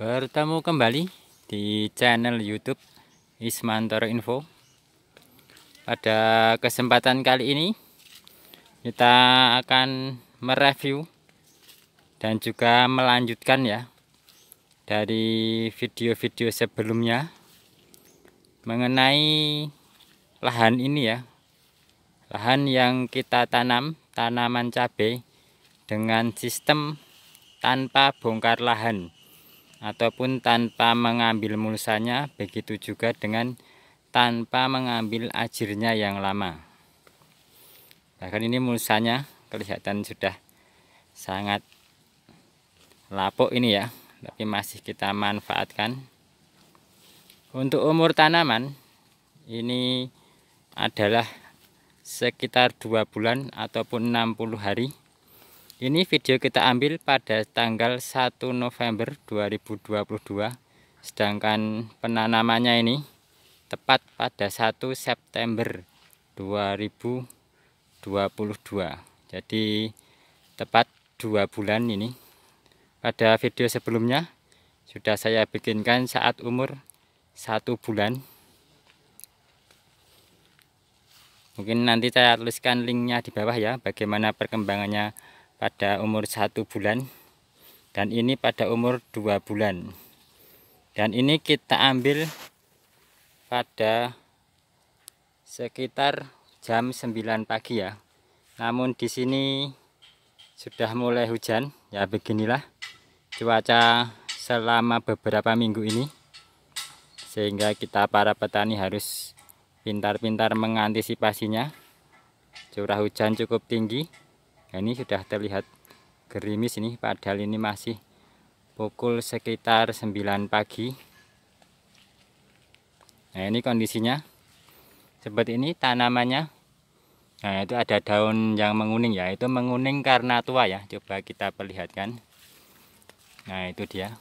Bertemu kembali di channel YouTube Ismantoro Info. Pada kesempatan kali ini kita akan mereview dan juga melanjutkan ya dari video-video sebelumnya mengenai lahan ini ya. Lahan yang kita tanam tanaman cabai dengan sistem tanpa bongkar lahan ataupun tanpa mengambil mulsanya begitu juga dengan tanpa mengambil ajirnya yang lama bahkan ini mulsanya kelihatan sudah sangat lapuk ini ya tapi masih kita manfaatkan untuk umur tanaman ini adalah sekitar dua bulan ataupun 60 hari ini video kita ambil pada tanggal 1 November 2022 Sedangkan penanamannya ini tepat pada 1 September 2022 Jadi tepat 2 bulan ini Pada video sebelumnya sudah saya bikinkan saat umur 1 bulan Mungkin nanti saya tuliskan linknya di bawah ya bagaimana perkembangannya pada umur satu bulan dan ini pada umur dua bulan dan ini kita ambil pada sekitar jam 9 pagi ya namun di sini sudah mulai hujan ya beginilah cuaca selama beberapa minggu ini sehingga kita para petani harus pintar-pintar mengantisipasinya curah hujan cukup tinggi nah, ini sudah terlihat gerimis ini padahal ini masih pukul sekitar 9 pagi nah ini kondisinya seperti ini tanamannya nah itu ada daun yang menguning ya itu menguning karena tua ya coba kita perlihatkan nah itu dia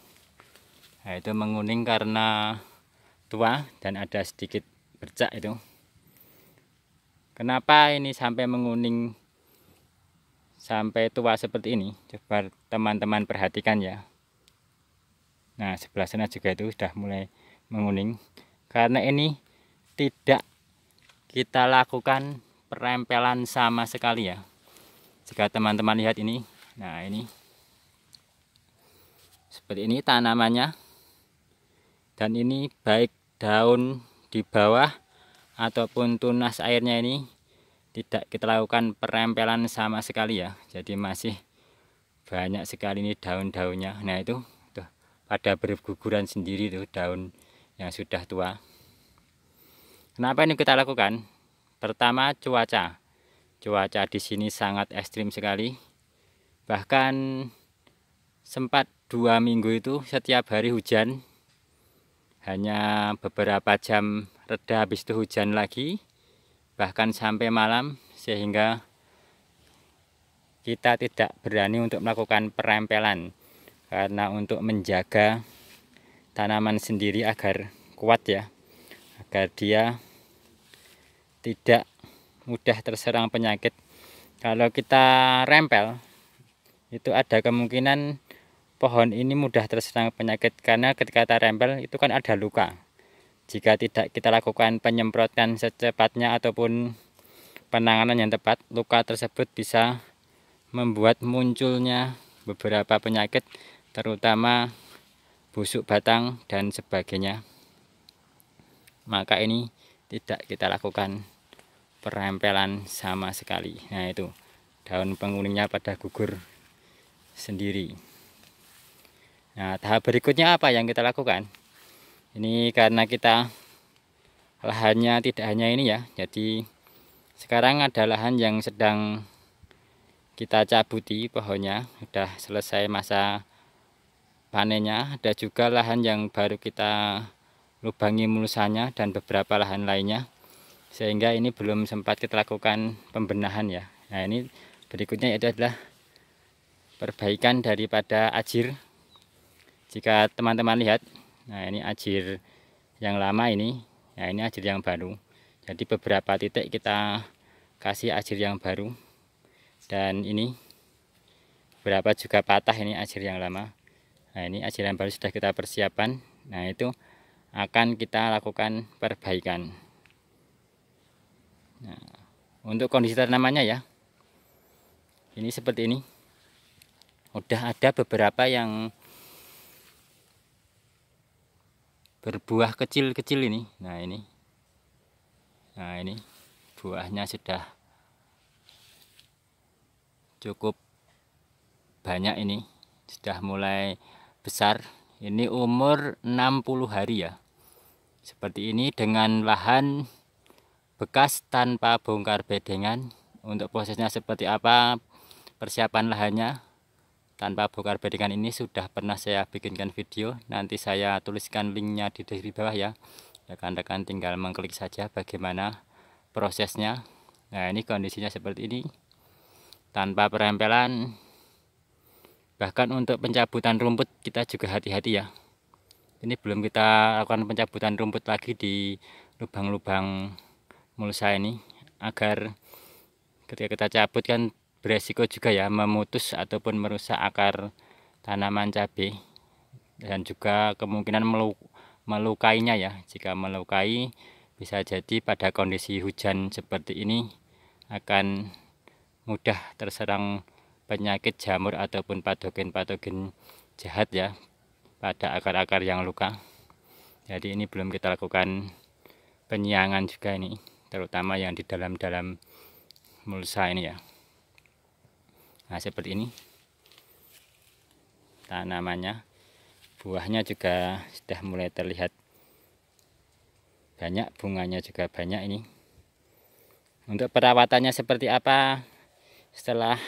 nah itu menguning karena tua dan ada sedikit bercak itu kenapa ini sampai menguning sampai tua seperti ini coba teman-teman perhatikan ya nah sebelah sana juga itu sudah mulai menguning karena ini tidak kita lakukan perempelan sama sekali ya jika teman-teman lihat ini nah ini seperti ini tanamannya dan ini baik daun di bawah ataupun tunas airnya ini tidak kita lakukan perempelan sama sekali ya jadi masih banyak sekali ini daun-daunnya nah itu tuh pada berguguran sendiri tuh daun yang sudah tua kenapa ini kita lakukan pertama cuaca cuaca di sini sangat ekstrim sekali bahkan sempat dua minggu itu setiap hari hujan hanya beberapa jam reda habis itu hujan lagi bahkan sampai malam sehingga kita tidak berani untuk melakukan perempelan karena untuk menjaga tanaman sendiri agar kuat ya agar dia tidak mudah terserang penyakit kalau kita rempel itu ada kemungkinan pohon ini mudah terserang penyakit karena ketika kita rempel itu kan ada luka jika tidak kita lakukan penyemprotan secepatnya ataupun penanganan yang tepat luka tersebut bisa membuat munculnya beberapa penyakit terutama busuk batang dan sebagainya maka ini tidak kita lakukan perempelan sama sekali nah itu daun penguningnya pada gugur sendiri nah tahap berikutnya apa yang kita lakukan ini karena kita lahannya tidak hanya ini ya jadi sekarang ada lahan yang sedang kita cabuti pohonnya sudah selesai masa panennya ada juga lahan yang baru kita lubangi mulusannya dan beberapa lahan lainnya sehingga ini belum sempat kita lakukan pembenahan ya nah ini berikutnya itu adalah perbaikan daripada ajir jika teman-teman lihat nah ini ajir yang lama ini nah ini ajir yang baru jadi beberapa titik kita kasih ajir yang baru dan ini beberapa juga patah ini ajir yang lama nah ini ajir yang baru sudah kita persiapan nah itu akan kita lakukan perbaikan nah, untuk kondisi tanamannya ya ini seperti ini udah ada beberapa yang berbuah kecil-kecil ini nah ini nah ini buahnya sudah cukup banyak ini sudah mulai besar ini umur 60 hari ya seperti ini dengan lahan bekas tanpa bongkar bedengan untuk prosesnya seperti apa persiapan lahannya tanpa bongkar bedengan ini sudah pernah saya bikinkan video nanti saya tuliskan linknya di deskripsi bawah ya rekan-rekan ya tinggal mengklik saja bagaimana prosesnya nah ini kondisinya seperti ini tanpa perempelan bahkan untuk pencabutan rumput kita juga hati-hati ya ini belum kita lakukan pencabutan rumput lagi di lubang-lubang mulsa ini agar ketika kita cabut kan beresiko juga ya memutus ataupun merusak akar tanaman cabai dan juga kemungkinan melukainya ya jika melukai bisa jadi pada kondisi hujan seperti ini akan mudah terserang penyakit jamur ataupun patogen-patogen jahat ya pada akar-akar yang luka jadi ini belum kita lakukan penyiangan juga ini terutama yang di dalam-dalam mulsa ini ya nah seperti ini tanamannya nah, buahnya juga sudah mulai terlihat banyak bunganya juga banyak ini untuk perawatannya seperti apa setelah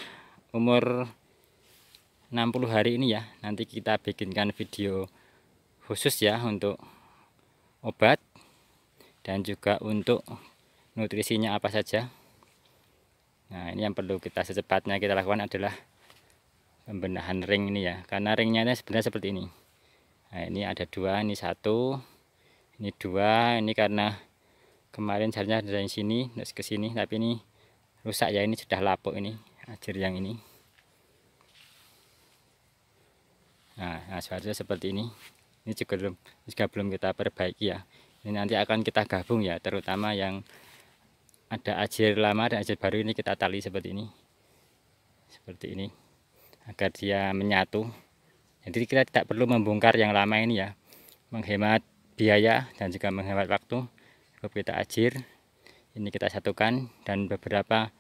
umur 60 hari ini ya nanti kita bikinkan video khusus ya untuk obat dan juga untuk nutrisinya apa saja Nah ini yang perlu kita secepatnya kita lakukan adalah pembenahan ring ini ya karena ringnya ini sebenarnya seperti ini nah ini ada dua ini satu ini dua ini karena kemarin jarnya dari sini terus ke sini tapi ini rusak ya ini sudah lapuk ini ajir yang ini nah, nah seharusnya seperti ini ini juga belum juga belum kita perbaiki ya ini nanti akan kita gabung ya terutama yang ada ajar lama dan ajar baru ini kita tali seperti ini seperti ini agar dia menyatu jadi kita tidak perlu membongkar yang lama ini ya menghemat biaya dan juga menghemat waktu cukup kita ajir ini kita satukan dan beberapa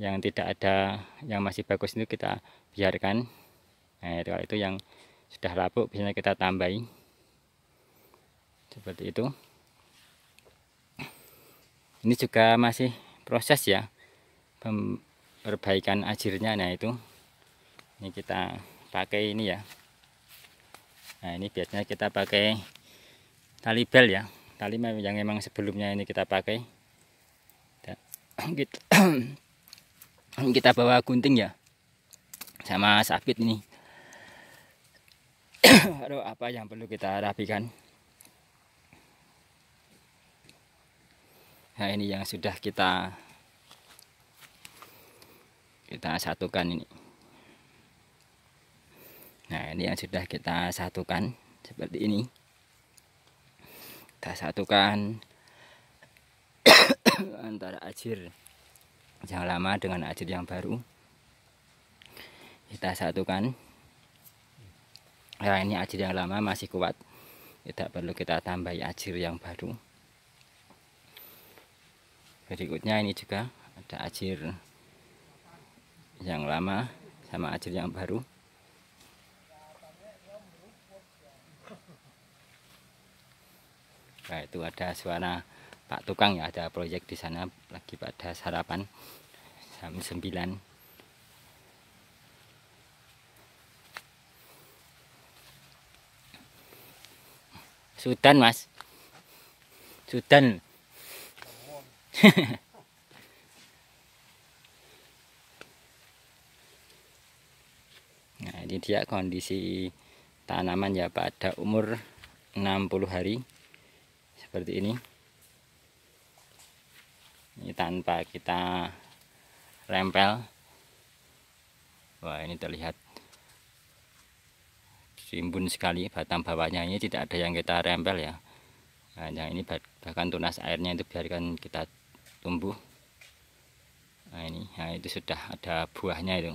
yang tidak ada yang masih bagus itu kita biarkan nah itu, itu yang sudah lapuk biasanya kita tambahin seperti itu ini juga masih proses ya perbaikan ajirnya nah itu ini kita pakai ini ya nah ini biasanya kita pakai tali bel ya tali yang memang sebelumnya ini kita pakai kita, kita bawa gunting ya sama sakit ini aduh apa yang perlu kita rapikan nah ini yang sudah kita kita satukan ini nah ini yang sudah kita satukan seperti ini kita satukan antara ajir yang lama dengan ajir yang baru kita satukan ya nah, ini ajir yang lama masih kuat tidak perlu kita tambahi ajir yang baru berikutnya ini juga ada ajir yang lama sama ajir yang baru nah itu ada suara Pak Tukang ya ada proyek di sana lagi pada sarapan jam 9 Sudan mas Sudan nah ini dia kondisi tanaman ya pada umur 60 hari seperti ini ini tanpa kita rempel wah ini terlihat rimbun sekali batang bawahnya ini tidak ada yang kita rempel ya nah, yang ini bahkan tunas airnya itu biarkan kita tumbuh nah ini nah itu sudah ada buahnya itu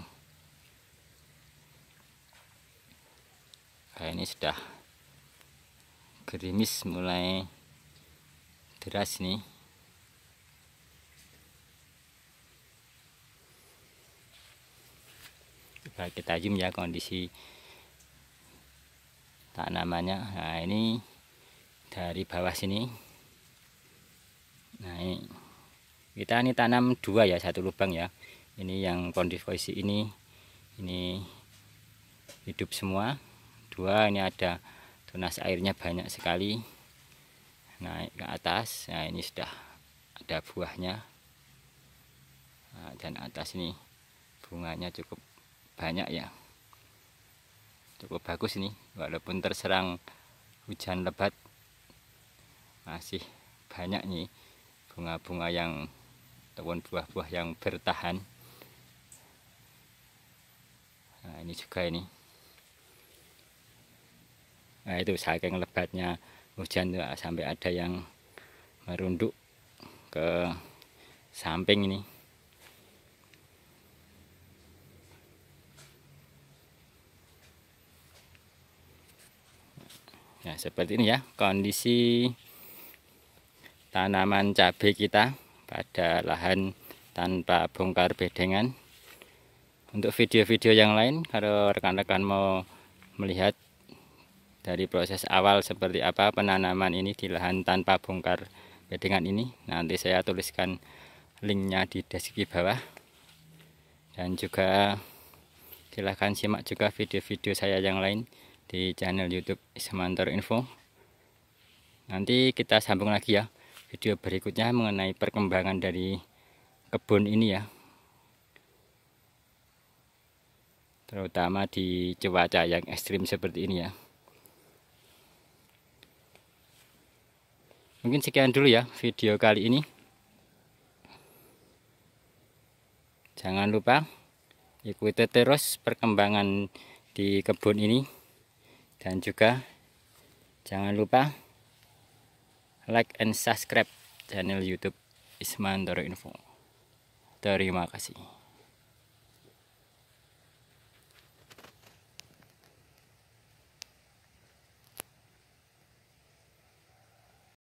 nah ini sudah gerimis mulai deras nih kita tajam ya kondisi tak namanya nah ini dari bawah sini nah ini kita ini tanam dua ya satu lubang ya ini yang kondisi ini ini hidup semua dua ini ada tunas airnya banyak sekali naik ke atas nah ini sudah ada buahnya nah, dan atas ini bunganya cukup banyak ya cukup bagus ini walaupun terserang hujan lebat masih banyak nih bunga-bunga yang ataupun buah-buah yang bertahan nah ini juga ini nah itu saking lebatnya hujan tuh, sampai ada yang merunduk ke samping ini Nah, seperti ini ya kondisi tanaman cabai kita pada lahan tanpa bongkar bedengan untuk video-video yang lain kalau rekan-rekan mau melihat dari proses awal seperti apa penanaman ini di lahan tanpa bongkar bedengan ini nanti saya tuliskan linknya di deskripsi bawah dan juga silahkan simak juga video-video saya yang lain di channel youtube Ismantor Info nanti kita sambung lagi ya video berikutnya mengenai perkembangan dari kebun ini ya terutama di cuaca yang ekstrim seperti ini ya mungkin sekian dulu ya video kali ini jangan lupa ikuti terus perkembangan di kebun ini dan juga jangan lupa like and subscribe channel YouTube Isman Doro Info. Terima kasih.